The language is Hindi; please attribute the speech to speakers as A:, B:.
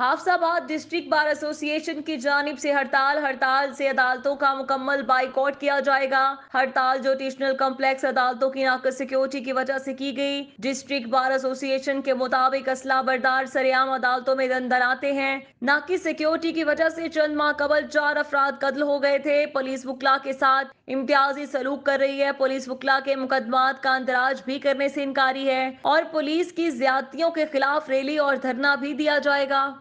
A: हाफसाबाद डिस्ट्रिक्ट बार एसोसिएशन की जानब से हड़ताल हड़ताल से अदालतों का मुकम्मल बाइकआउट किया जाएगा हड़ताल जो ट्यूशनल कम्प्लेक्स अदालतों की नाकद सिक्योरिटी की वजह से की गई डिस्ट्रिक्ट बार एसोसिएशन के मुताबिक असला बरदार सरेआम अदालतों में दन दराते हैं नाकि सिक्योरिटी की वजह से चंद माह कबल चार अफराद कत्ल हो गए थे पुलिस वकला के साथ इम्तियाजी सलूक कर रही है पुलिस वकला के मुकदमात का अंदराज भी करने से इनकारी है और पुलिस की ज्यादतियों के खिलाफ रैली और धरना भी दिया जाएगा